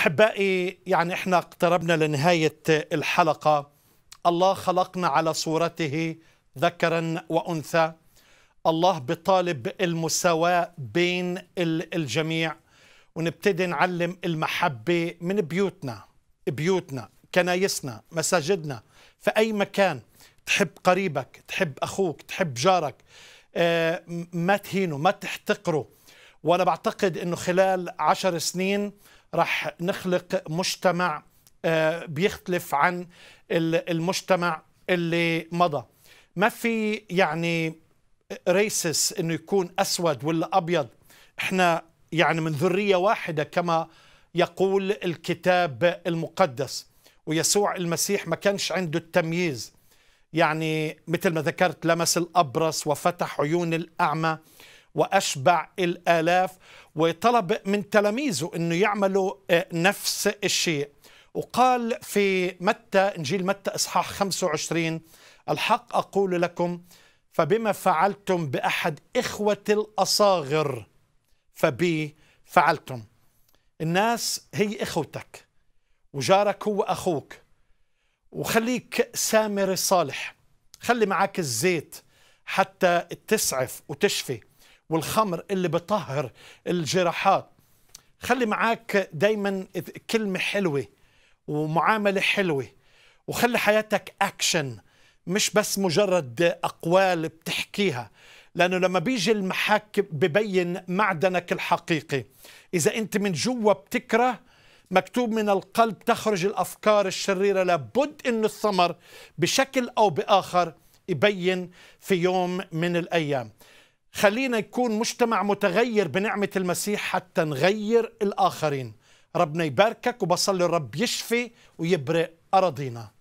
احبائي يعني احنا اقتربنا لنهايه الحلقه الله خلقنا على صورته ذكرا وانثى الله بطالب المساواه بين الجميع ونبتدي نعلم المحبه من بيوتنا بيوتنا كنايسنا مساجدنا في اي مكان تحب قريبك تحب اخوك تحب جارك آه، ما تهينه ما تحتقره وأنا بعتقد أنه خلال عشر سنين رح نخلق مجتمع آه، بيختلف عن المجتمع اللي مضى ما في يعني ريسس انه يكون اسود ولا ابيض احنا يعني من ذريه واحده كما يقول الكتاب المقدس ويسوع المسيح ما كانش عنده التمييز يعني مثل ما ذكرت لمس الابرص وفتح عيون الاعمى وأشبع الآلاف وطلب من تلاميذه أنه يعملوا آه، نفس الشيء وقال في متى إنجيل متى إصحاح 25 الحق أقول لكم فبما فعلتم بأحد إخوة الأصاغر فبي فعلتم الناس هي إخوتك وجارك هو أخوك وخليك سامر صالح خلي معك الزيت حتى تسعف وتشفي والخمر اللي بطهر الجراحات خلي معاك دايما كلمة حلوة ومعاملة حلوة وخلي حياتك أكشن مش بس مجرد أقوال بتحكيها لأنه لما بيجي المحك ببين معدنك الحقيقي إذا أنت من جوا بتكره مكتوب من القلب تخرج الأفكار الشريرة لابد أن الثمر بشكل أو بآخر يبين في يوم من الأيام خلينا يكون مجتمع متغير بنعمة المسيح حتى نغير الآخرين ربنا يباركك وبصلي الرب يشفي ويبرئ أراضينا